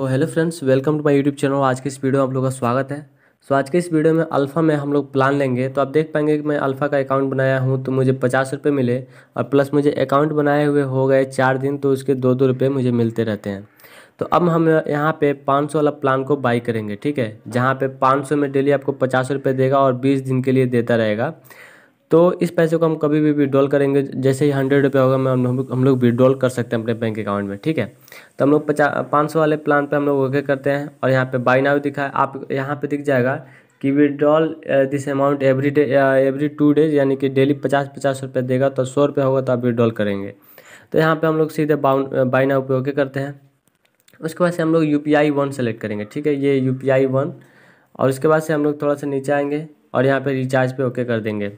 तो hello friends welcome to my YouTube channel आज के इस वीडियो में आप लोगों का स्वागत है सो so, आज के इस वीडियो में अल्फ़ा में हम लोग प्लान लेंगे तो आप देख पाएंगे कि मैं अल्फ़ा का अकाउंट बनाया हूँ तो मुझे पचास रुपये मिले और प्लस मुझे अकाउंट बनाए हुए हो गए चार दिन तो उसके दो दो रुपये मुझे मिलते रहते हैं तो अब हम यहाँ पे 500 वाला प्लान को बाई करेंगे ठीक है जहाँ पे 500 में डेली आपको पचास रुपये देगा और बीस दिन के लिए देता रहेगा तो इस पैसे को हम कभी भी विड्रॉल करेंगे जैसे ही हंड्रेड रुपये होगा मैं हम हम लोग विड्रॉल कर सकते हैं अपने बैंक अकाउंट में ठीक है तो हम लोग पचास पाँच सौ वाले प्लान पे हम लोग ओके करते हैं और यहाँ पे बाई नाउ दिखा है आप यहाँ पे दिख जाएगा कि withdrawal this amount every day every two days यानी कि डेली पचास पचास रुपये देगा तो सौ रुपये होगा तो आप विड्रॉल करेंगे तो यहाँ पर हम लोग सीधे बाउन बाई नाउ पे ओके करते हैं उसके बाद से हम लोग U P I one select करेंगे ठीक है ये यू पी आई वन और उसके बाद से हम लोग थोड़ा सा नीचे आएंगे और यहाँ पर रिचार्ज पे ओके कर देंगे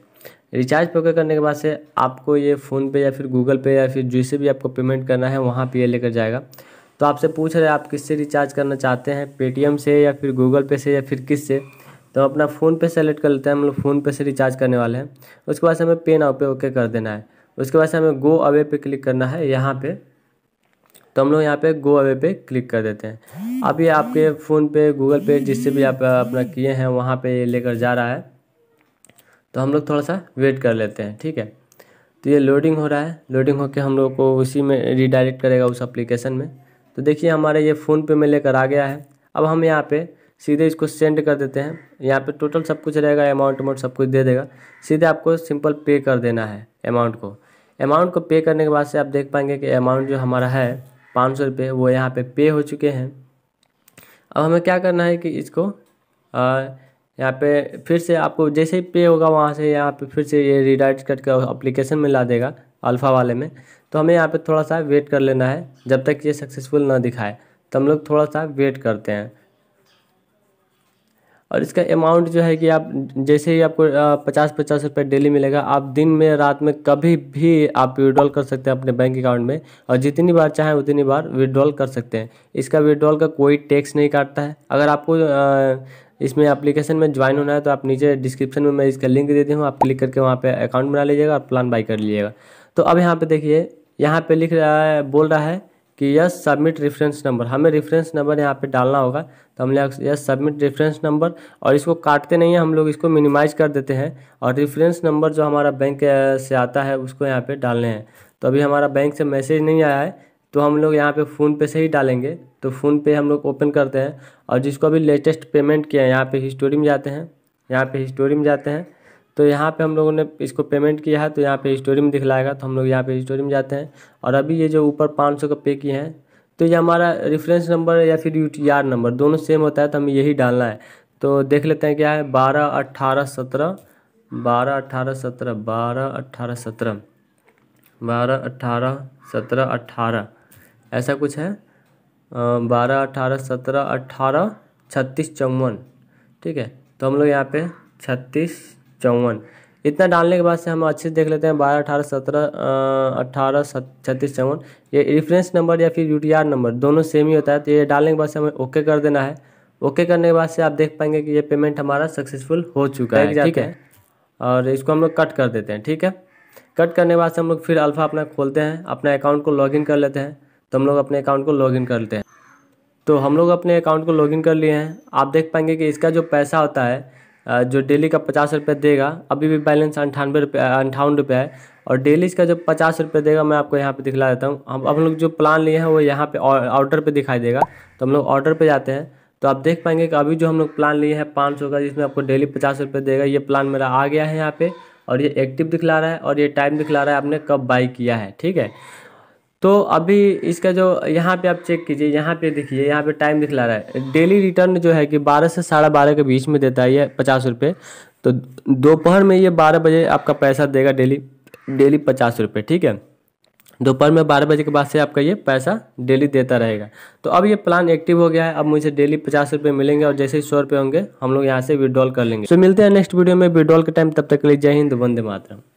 रिचार्ज पे करने के बाद से आपको ये फ़ोन पे या फिर गूगल पे या फिर जिसे भी आपको पेमेंट करना है वहाँ पे ये लेकर जाएगा तो आपसे पूछ रहे हैं आप किससे रिचार्ज करना चाहते हैं पेटीएम से या फिर गूगल पे से या फिर किस से तो अपना फ़ोन पे सेलेक्ट कर लेते हैं हम लोग फ़ोन पे से रिचार्ज करने वाले हैं उसके बाद से हमें पे नाउ पे ओके कर देना है उसके बाद से हमें गो अवे पे क्लिक करना है यहाँ पे तो हम लोग यहाँ पे गो अवे पे क्लिक कर देते हैं अभी आपके फ़ोन पे गूगल पे जिससे भी आप अपना किए हैं वहाँ पे लेकर जा रहा है तो हम लोग थोड़ा सा वेट कर लेते हैं ठीक है तो ये लोडिंग हो रहा है लोडिंग होकर हम लोग को उसी में रिडायरेक्ट करेगा उस एप्लीकेशन में तो देखिए हमारे ये फ़ोन पे में लेकर आ गया है अब हम यहाँ पे सीधे इसको सेंड कर देते हैं यहाँ पे टोटल सब कुछ रहेगा अमाउंट अमाउंट सब कुछ दे देगा सीधे आपको सिंपल पे कर देना है अमाउंट को अमाउंट को पे करने के बाद से आप देख पाएंगे कि अमाउंट जो हमारा है पाँच सौ रुपये वो यहाँ पे पे हो चुके हैं अब हमें क्या करना है कि इसको आ, यहाँ पे फिर से आपको जैसे ही पे होगा वहाँ से यहाँ पे फिर से ये रिडाइट करके अप्लीकेशन में ला देगा अल्फ़ा वाले में तो हमें यहाँ पे थोड़ा सा वेट कर लेना है जब तक ये सक्सेसफुल ना दिखाए तो हम लोग थोड़ा सा वेट करते हैं और इसका अमाउंट जो है कि आप जैसे ही आपको पचास पचास रुपये डेली मिलेगा आप दिन में रात में कभी भी आप विड्रॉल कर सकते हैं अपने बैंक अकाउंट में और जितनी बार चाहें उतनी बार विड्रॉल कर सकते हैं इसका विड्रॉल का कोई टैक्स नहीं काटता है अगर आपको इसमें एप्लीकेशन में ज्वाइन होना है तो आप नीचे डिस्क्रिप्शन में मैं इसका लिंक दे देती हूँ आप क्लिक करके वहाँ पर अकाउंट बना लीजिएगा और प्लान बाई कर लीजिएगा तो अब यहाँ पर देखिए यहाँ पर लिख रहा है बोल रहा है कि यस सबमिट रेफरेंस नंबर हमें रेफरेंस नंबर यहाँ पे डालना होगा तो हम लोग यस सबमिट रेफरेंस नंबर और इसको काटते नहीं हैं हम लोग इसको मिनिमाइज कर देते हैं और रेफरेंस नंबर जो हमारा बैंक से आता है उसको यहाँ पे डालने हैं तो अभी हमारा बैंक से मैसेज नहीं आया है तो हम लोग यहाँ पे फ़ोनपे से ही डालेंगे तो फ़ोनपे हम लोग ओपन करते हैं और जिसको अभी लेटेस्ट पेमेंट किया है यहाँ पे हिस्टोरी में जाते हैं यहाँ पे हिस्टोरी में जाते हैं तो यहाँ पे हम लोगों ने इसको पेमेंट किया है तो यहाँ पे हिस्टोरी में दिखलाएगा तो हम लोग यहाँ पे हिस्टोरी में जाते हैं और अभी ये जो ऊपर पाँच सौ का पे किए हैं तो ये हमारा रेफरेंस नंबर या फिर यू नंबर दोनों सेम होता है तो हमें यही डालना है तो देख लेते हैं क्या है बारह अट्ठारह सत्रह बारह अट्ठारह सत्रह बारह अट्ठारह सत्रह बारह अट्ठारह सत्रह अट्ठारह ऐसा कुछ है बारह अठारह सत्रह अट्ठारह छत्तीस चौवन ठीक है तो हम लोग यहाँ पे छत्तीस चौवन इतना डालने के बाद से हम अच्छे से देख लेते हैं बारह अठारह सत्रह अट्ठारह छत्तीस चौवन ये रिफरेंस नंबर या फिर यू नंबर दोनों सेम ही होता है तो ये डालने के बाद से हमें ओके कर देना है ओके करने के बाद से आप देख पाएंगे कि ये पेमेंट हमारा सक्सेसफुल हो चुका है ठीक है और इसको हम लोग कट कर देते हैं ठीक है कट करने के बाद से हम लोग फिर अल्फ़ा अपना खोलते हैं अपना अकाउंट को लॉगिन कर लेते हैं तो हम लोग अपने अकाउंट को लॉगिन कर लेते हैं तो हम लोग अपने अकाउंट को लॉगिन कर लिए हैं आप देख पाएंगे कि इसका जो पैसा होता है जो डेली का पचास रुपये देगा अभी भी बैलेंस अंठानवे रुपये अंठावन रुपये है और डेली इसका जो पचास रुपये देगा मैं आपको यहाँ पे दिखला देता हूँ हम हम लोग जो प्लान लिए हैं वो यहाँ पे ऑर्डर पे दिखाई देगा तो हम लोग ऑर्डर पे जाते हैं तो आप देख पाएंगे कि अभी जो हम लोग प्लान लिए हैं पाँच सौ का जिसमें आपको डेली पचास रुपये देगा ये प्लान मेरा आ गया है यहाँ पर और ये एक्टिव दिखला रहा है और ये टाइम दिखला रहा है आपने कब बाई किया है ठीक है तो अभी इसका जो यहाँ पे आप चेक कीजिए यहाँ पे देखिए यहाँ पे टाइम दिखला रहा है डेली रिटर्न जो है कि बारह से साढ़े बारह के बीच में देता है ये पचास रुपये तो दोपहर में ये बारह बजे आपका पैसा देगा डेली डेली पचास रुपये ठीक है दोपहर में बारह बजे के बाद से आपका ये पैसा डेली देता रहेगा तो अब ये प्लान एक्टिव हो गया है अब मुझे डेली पचास रुपये मिलेंगे और जैसे ही सौ रुपये होंगे हम लोग यहाँ से विड्रॉल कर लेंगे तो मिलते हैं नेक्स्ट वीडियो में विड्रॉल के टाइम तब तक के लिए जय हिंद वंदे मातरम